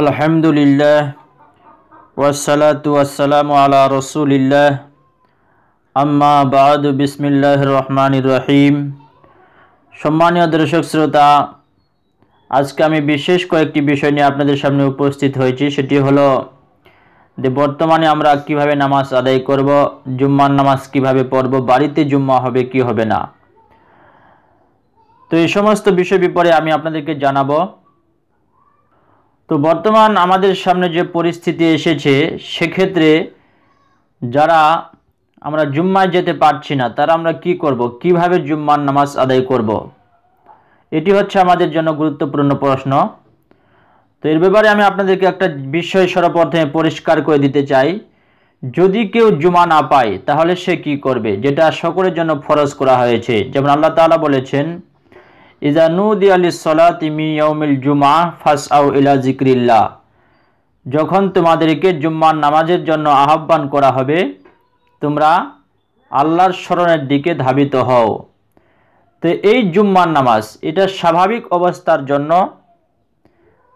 আলহামদুলিল্লাহ ওয়াসালাতু আসসালামু আলা রসুলিল্লাহ আম্মা বাদ বিসমিল্লাহ রহমানির রহিম সম্মানীয় দর্শক শ্রোতা আজকে আমি বিশেষ কয়েকটি বিষয় নিয়ে আপনাদের সামনে উপস্থিত হয়েছি সেটি হলো যে বর্তমানে আমরা কিভাবে নামাজ আদায় করব জুম্মার নামাজ কিভাবে পড়ব বাড়িতে জুম্মা হবে কি হবে না তো এই সমস্ত বিষয় বিপরে আমি আপনাদেরকে জানাবো তো বর্তমান আমাদের সামনে যে পরিস্থিতি এসেছে সেক্ষেত্রে যারা আমরা জুম্মায় যেতে পারছি না তারা আমরা কি করব কিভাবে জুম্মার নামাজ আদায় করব। এটি হচ্ছে আমাদের জন্য গুরুত্বপূর্ণ প্রশ্ন তো এর ব্যাপারে আমি আপনাদেরকে একটা বিষয় সর্বপ্রথমে পরিষ্কার করে দিতে চাই যদি কেউ জুমা না পায় তাহলে সে কি করবে যেটা সকলের জন্য ফরজ করা হয়েছে যেমন আল্লাহ তালা বলেছেন ইজা নুদি আলি সলাতিমিয়মিল জুমা ফাস আউ ইলা জিক্রিল্লা যখন তোমাদেরকে জুম্মার নামাজের জন্য আহ্বান করা হবে তোমরা আল্লাহর স্মরণের দিকে ধাবিত হও তো এই জুম্মার নামাজ এটা স্বাভাবিক অবস্থার জন্য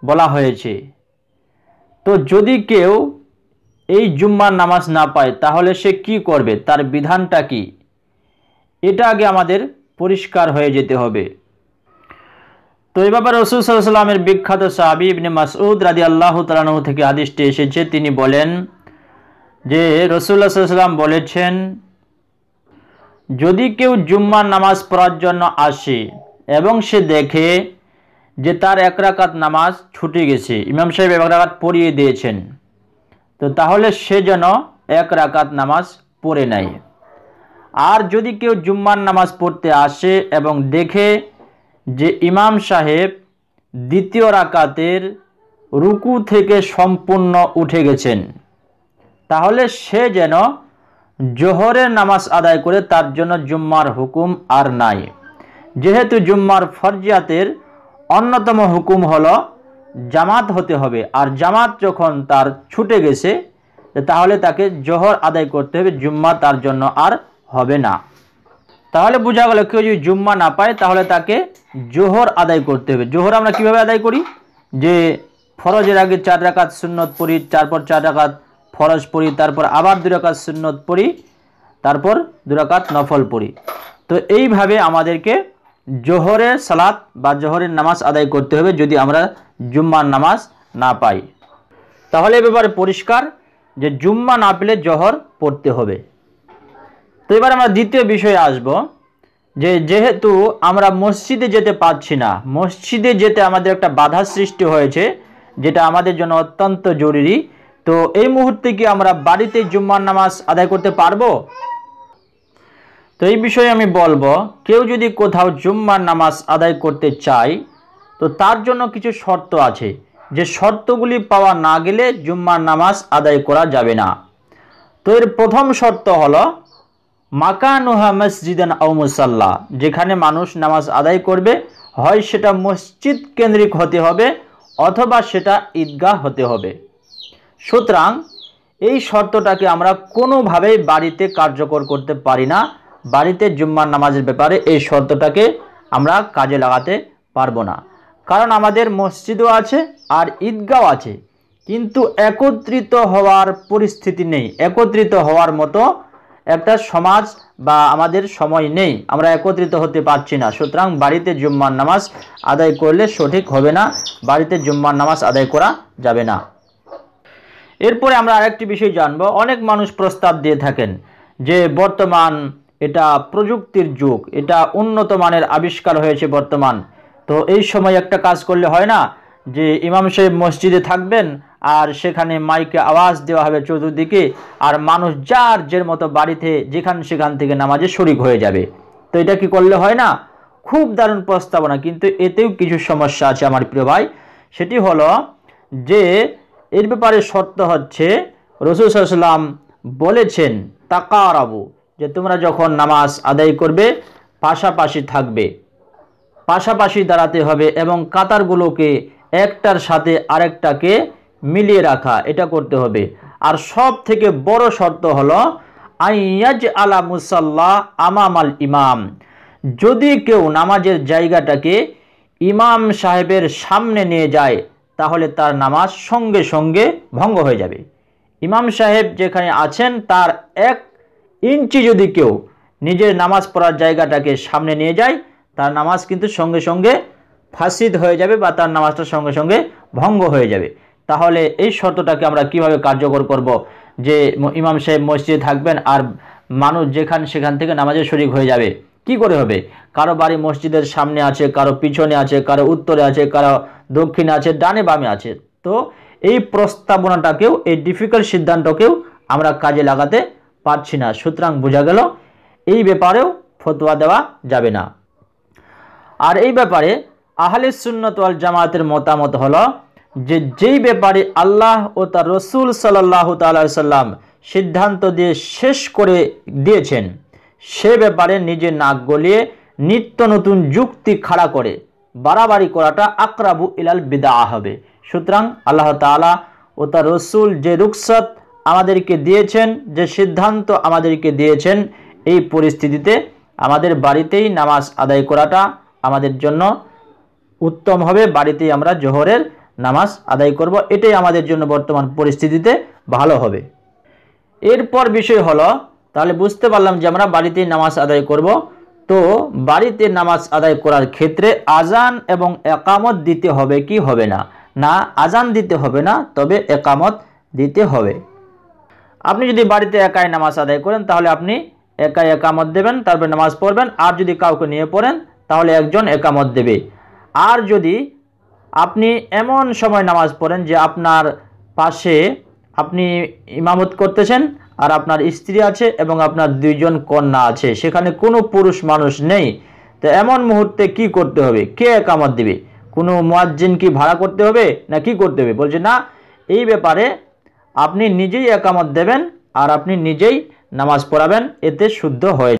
বলা হয়েছে তো যদি কেউ এই জুম্মার নামাজ না পায় তাহলে সে কি করবে তার বিধানটা কি এটা আগে আমাদের পরিষ্কার হয়ে যেতে হবে তো এ ব্যাপারে রসুলামের বিখ্যাত সাহাবি ইবনে মাসুদ রাজি আল্লাহ তালানহ থেকে হাদিসটি এসেছে তিনি বলেন যে রসুল্লাহ সাল্লাম বলেছেন যদি কেউ জুম্মার নামাজ পড়ার জন্য আসে এবং সে দেখে যে তার এক রাকাত নামাজ ছুটে গেছে ইমাম সাহেব এক রাকাত পড়িয়ে দিয়েছেন তো তাহলে সে যেন এক রাকাত নামাজ পড়ে নেয় আর যদি কেউ জুম্মার নামাজ পড়তে আসে এবং দেখে যে ইমাম সাহেব দ্বিতীয় রাকাতের রুকু থেকে সম্পূর্ণ উঠে গেছেন তাহলে সে যেন জোহরের নামাজ আদায় করে তার জন্য জুম্মার হুকুম আর নাই যেহেতু জুম্মার ফরজিয়াতের অন্যতম হুকুম হল জামাত হতে হবে আর জামাত যখন তার ছুটে গেছে তাহলে তাকে জোহর আদায় করতে হবে জুম্মা তার জন্য আর হবে না তাহলে বোঝা গেল কেউ যদি জুম্মা না পায় তাহলে তাকে জোহর আদায় করতে হবে জোহর আমরা কিভাবে আদায় করি যে ফরজের আগে চার রাকাত সুন্নত পড়ি তারপর চার রাকাত ফরজ পড়ি তারপর আবার রাকাত সুন্নত পড়ি তারপর দু রাকাত নফল পড়ি তো এইভাবে আমাদেরকে জোহরের সালাত বা জোহরের নামাজ আদায় করতে হবে যদি আমরা জুম্মার নামাজ না পাই তাহলে এ ব্যাপারে পরিষ্কার যে জুম্মা না পেলে জহর পড়তে হবে তো এবার আমরা দ্বিতীয় বিষয়ে আসব যে যেহেতু আমরা মসজিদে যেতে পারছি না মসজিদে যেতে আমাদের একটা বাধা সৃষ্টি হয়েছে যেটা আমাদের জন্য অত্যন্ত জরুরি তো এই মুহূর্তে কি আমরা বাড়িতে জুম্মার নামাজ আদায় করতে পারবো তো এই বিষয়ে আমি বলবো কেউ যদি কোথাও জুম্মার নামাজ আদায় করতে চায় তো তার জন্য কিছু শর্ত আছে যে শর্তগুলি পাওয়া না গেলে জুম্মার নামাজ আদায় করা যাবে না তো এর প্রথম শর্ত হলো মাকানুহা মসজিদান ও মুসাল্লা যেখানে মানুষ নামাজ আদায় করবে হয় সেটা মসজিদ কেন্দ্রিক হতে হবে অথবা সেটা ঈদগাহ হতে হবে সুতরাং এই শর্তটাকে আমরা কোনোভাবেই বাড়িতে কার্যকর করতে পারি না বাড়িতে জুম্মার নামাজের ব্যাপারে এই শর্তটাকে আমরা কাজে লাগাতে পারবো না কারণ আমাদের মসজিদও আছে আর ঈদগাহ আছে কিন্তু একত্রিত হওয়ার পরিস্থিতি নেই একত্রিত হওয়ার মতো একটা সমাজ বা আমাদের সময় নেই আমরা একত্রিত হতে পারছি না সুতরাং বাড়িতে জুম্মার নামাজ আদায় করলে সঠিক হবে না বাড়িতে জুম্মার নামাজ আদায় করা যাবে না এরপরে আমরা আরেকটি বিষয় জানবো অনেক মানুষ প্রস্তাব দিয়ে থাকেন যে বর্তমান এটা প্রযুক্তির যুগ এটা উন্নত মানের আবিষ্কার হয়েছে বর্তমান তো এই সময় একটা কাজ করলে হয় না যে ইমাম সাহেব মসজিদে থাকবেন আর সেখানে মাইকে আওয়াজ দেওয়া হবে চতুর্দিকে আর মানুষ যার যের মতো বাড়িতে যেখান সেখান থেকে নামাজে শরিক হয়ে যাবে তো এটা কি করলে হয় না খুব দারুণ প্রস্তাবনা কিন্তু এতেও কিছু সমস্যা আছে আমার প্রিয় ভাই সেটি হলো যে এর ব্যাপারে শর্ত হচ্ছে রসুল সাল্লাম বলেছেন তাকারাবু যে তোমরা যখন নামাজ আদায় করবে পাশাপাশি থাকবে পাশাপাশি দাঁড়াতে হবে এবং কাতারগুলোকে একটার সাথে আরেকটাকে মিলিয়ে রাখা এটা করতে হবে আর সব থেকে বড় শর্ত হলো আইয়াজ আলা মুসাল্লাহ আমাম আল ইমাম যদি কেউ নামাজের জায়গাটাকে ইমাম সাহেবের সামনে নিয়ে যায় তাহলে তার নামাজ সঙ্গে সঙ্গে ভঙ্গ হয়ে যাবে ইমাম সাহেব যেখানে আছেন তার এক ইঞ্চি যদি কেউ নিজের নামাজ পড়ার জায়গাটাকে সামনে নিয়ে যায় তার নামাজ কিন্তু সঙ্গে সঙ্গে ফাঁসিদ হয়ে যাবে বা তার নামাজটা সঙ্গে সঙ্গে ভঙ্গ হয়ে যাবে তাহলে এই শর্তটাকে আমরা কিভাবে কার্যকর করব যে ইমাম সাহেব মসজিদে থাকবেন আর মানুষ যেখান সেখান থেকে নামাজের শরিক হয়ে যাবে কি করে হবে কারো বাড়ি মসজিদের সামনে আছে কারো পিছনে আছে কারো উত্তরে আছে কারো দক্ষিণে আছে ডানে বামে আছে তো এই প্রস্তাবনাটাকেও এই ডিফিকাল্ট সিদ্ধান্তকেও আমরা কাজে লাগাতে পারছি না সুতরাং বোঝা গেল এই ব্যাপারেও ফতোয়া দেওয়া যাবে না আর এই ব্যাপারে আহলে সুন্নত ওয়াল জামাতের মতামত হলো যে যেই ব্যাপারে আল্লাহ ও তার রসুল সাল্লাহ সাল্লাম সিদ্ধান্ত দিয়ে শেষ করে দিয়েছেন সে ব্যাপারে নিজে নাক গলিয়ে নিত্য নতুন যুক্তি খাড়া করে বাড়াবাড়ি করাটা আকরাবু ইলাল বিদা হবে সুতরাং আল্লাহ তালা ও তার রসুল যে রুকসত আমাদেরকে দিয়েছেন যে সিদ্ধান্ত আমাদেরকে দিয়েছেন এই পরিস্থিতিতে আমাদের বাড়িতেই নামাজ আদায় করাটা আমাদের জন্য উত্তম হবে বাড়িতেই আমরা জোহরের নামাজ আদায় করব এটাই আমাদের জন্য বর্তমান পরিস্থিতিতে ভালো হবে এরপর বিষয় হলো তাহলে বুঝতে পারলাম যে আমরা বাড়িতে নামাজ আদায় করব তো বাড়িতে নামাজ আদায় করার ক্ষেত্রে আজান এবং একামত দিতে হবে কি হবে না না আজান দিতে হবে না তবে একামত দিতে হবে আপনি যদি বাড়িতে একাই নামাজ আদায় করেন তাহলে আপনি একাই একামত দেবেন তারপরে নামাজ পড়বেন আর যদি কাউকে নিয়ে পড়েন তাহলে একজন একামত দেবে আর যদি আপনি এমন সময় নামাজ পড়েন যে আপনার পাশে আপনি ইমামত করতেছেন আর আপনার স্ত্রী আছে এবং আপনার দুইজন কন্যা আছে সেখানে কোনো পুরুষ মানুষ নেই তো এমন মুহূর্তে কি করতে হবে কে একামত দিবে কোনো মোয়াজ্জিন কি ভাড়া করতে হবে না কি করতে হবে বলছে না এই ব্যাপারে আপনি নিজেই একামত দেবেন আর আপনি নিজেই নামাজ পড়াবেন এতে শুদ্ধ হয়ে